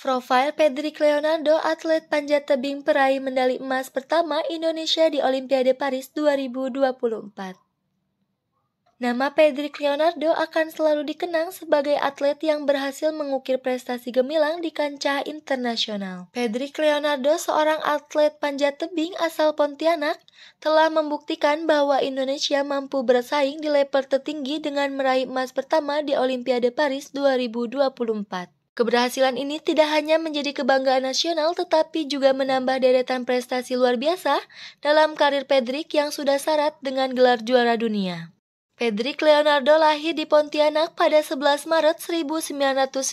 Profil Pedri Leonardo, atlet panjat tebing peraih medali emas pertama Indonesia di Olimpiade Paris 2024. Nama Pedri Leonardo akan selalu dikenang sebagai atlet yang berhasil mengukir prestasi gemilang di kancah internasional. Pedri Leonardo, seorang atlet panjat tebing asal Pontianak, telah membuktikan bahwa Indonesia mampu bersaing di level tertinggi dengan meraih emas pertama di Olimpiade Paris 2024. Keberhasilan ini tidak hanya menjadi kebanggaan nasional tetapi juga menambah deretan prestasi luar biasa dalam karir Pedrik yang sudah syarat dengan gelar juara dunia. Pedrik Leonardo lahir di Pontianak pada 11 Maret 1997.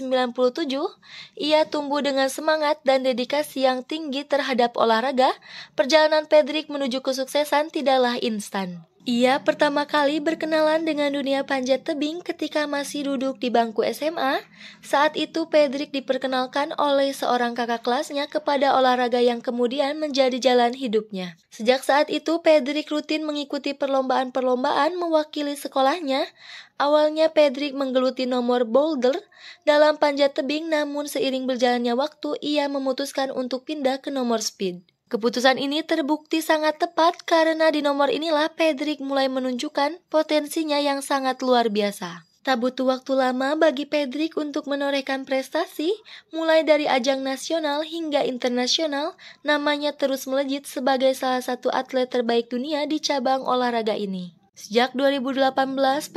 Ia tumbuh dengan semangat dan dedikasi yang tinggi terhadap olahraga. Perjalanan Pedrik menuju kesuksesan tidaklah instan. Ia pertama kali berkenalan dengan dunia panjat tebing ketika masih duduk di bangku SMA. Saat itu Pedrik diperkenalkan oleh seorang kakak kelasnya kepada olahraga yang kemudian menjadi jalan hidupnya. Sejak saat itu Pedrik rutin mengikuti perlombaan-perlombaan mewakili sekolahnya. Awalnya Pedrik menggeluti nomor boulder dalam panjat tebing namun seiring berjalannya waktu ia memutuskan untuk pindah ke nomor speed. Keputusan ini terbukti sangat tepat karena di nomor inilah Pedrik mulai menunjukkan potensinya yang sangat luar biasa. Tak butuh waktu lama bagi Pedrik untuk menorehkan prestasi, mulai dari ajang nasional hingga internasional, namanya terus melejit sebagai salah satu atlet terbaik dunia di cabang olahraga ini. Sejak 2018,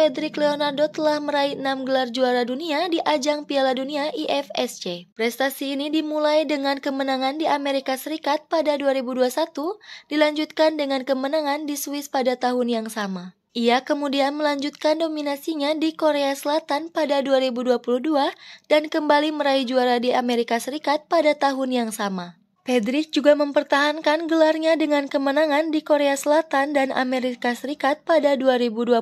Patrick Leonardo telah meraih 6 gelar juara dunia di ajang Piala Dunia IFSC. Prestasi ini dimulai dengan kemenangan di Amerika Serikat pada 2021, dilanjutkan dengan kemenangan di Swiss pada tahun yang sama. Ia kemudian melanjutkan dominasinya di Korea Selatan pada 2022 dan kembali meraih juara di Amerika Serikat pada tahun yang sama. Pedrick juga mempertahankan gelarnya dengan kemenangan di Korea Selatan dan Amerika Serikat pada 2023.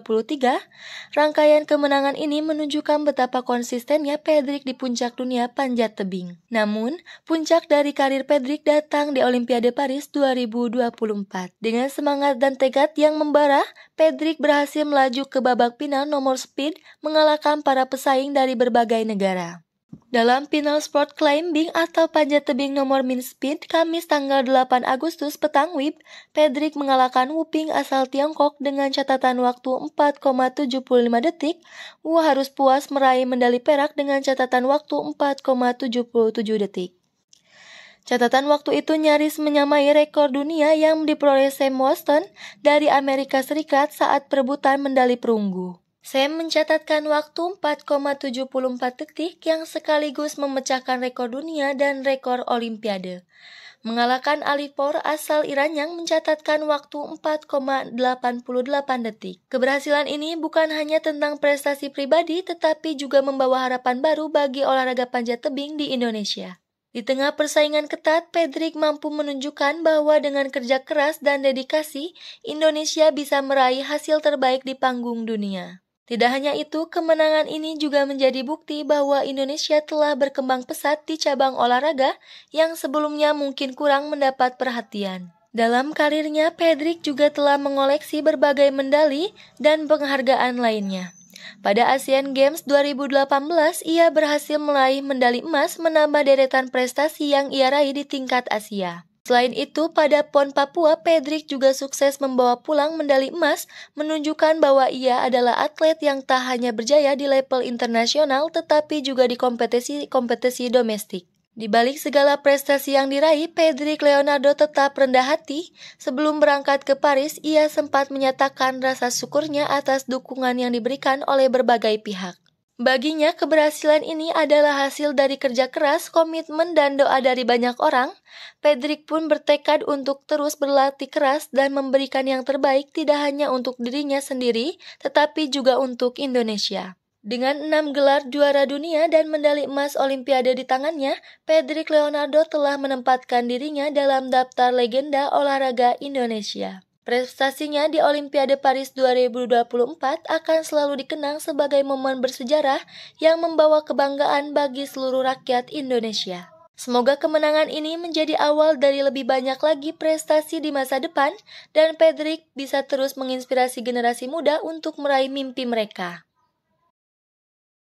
Rangkaian kemenangan ini menunjukkan betapa konsistennya Pedrick di puncak dunia panjat tebing. Namun, puncak dari karir Pedrick datang di Olimpiade Paris 2024. Dengan semangat dan tekad yang membara, Pedrick berhasil melaju ke babak final nomor speed mengalahkan para pesaing dari berbagai negara. Dalam final sport climbing atau panjat tebing nomor min speed Kamis tanggal 8 Agustus petang WIB, Pedrik mengalahkan Wuping asal Tiongkok dengan catatan waktu 4,75 detik. Wu harus puas meraih medali perak dengan catatan waktu 4,77 detik. Catatan waktu itu nyaris menyamai rekor dunia yang diperoleh Sam Watson dari Amerika Serikat saat perebutan medali perunggu. Sam mencatatkan waktu 4,74 detik yang sekaligus memecahkan rekor dunia dan rekor Olimpiade. Mengalahkan Alipor asal Iran yang mencatatkan waktu 4,88 detik. Keberhasilan ini bukan hanya tentang prestasi pribadi tetapi juga membawa harapan baru bagi olahraga panjat tebing di Indonesia. Di tengah persaingan ketat, Pedrik mampu menunjukkan bahwa dengan kerja keras dan dedikasi, Indonesia bisa meraih hasil terbaik di panggung dunia. Tidak hanya itu, kemenangan ini juga menjadi bukti bahwa Indonesia telah berkembang pesat di cabang olahraga yang sebelumnya mungkin kurang mendapat perhatian. Dalam karirnya, Pedrik juga telah mengoleksi berbagai medali dan penghargaan lainnya. Pada Asian Games 2018, ia berhasil meraih medali emas menambah deretan prestasi yang ia raih di tingkat Asia. Selain itu, pada PON Papua, Pedrik juga sukses membawa pulang medali emas, menunjukkan bahwa ia adalah atlet yang tak hanya berjaya di level internasional tetapi juga di kompetisi-kompetisi domestik. Di balik segala prestasi yang diraih, Pedrik Leonardo tetap rendah hati. Sebelum berangkat ke Paris, ia sempat menyatakan rasa syukurnya atas dukungan yang diberikan oleh berbagai pihak. Baginya, keberhasilan ini adalah hasil dari kerja keras, komitmen, dan doa dari banyak orang. Pedrik pun bertekad untuk terus berlatih keras dan memberikan yang terbaik tidak hanya untuk dirinya sendiri, tetapi juga untuk Indonesia. Dengan enam gelar juara dunia dan medali emas Olimpiade di tangannya, Pedrik Leonardo telah menempatkan dirinya dalam daftar legenda olahraga Indonesia. Prestasinya di Olimpiade Paris 2024 akan selalu dikenang sebagai momen bersejarah yang membawa kebanggaan bagi seluruh rakyat Indonesia. Semoga kemenangan ini menjadi awal dari lebih banyak lagi prestasi di masa depan dan Pedrik bisa terus menginspirasi generasi muda untuk meraih mimpi mereka.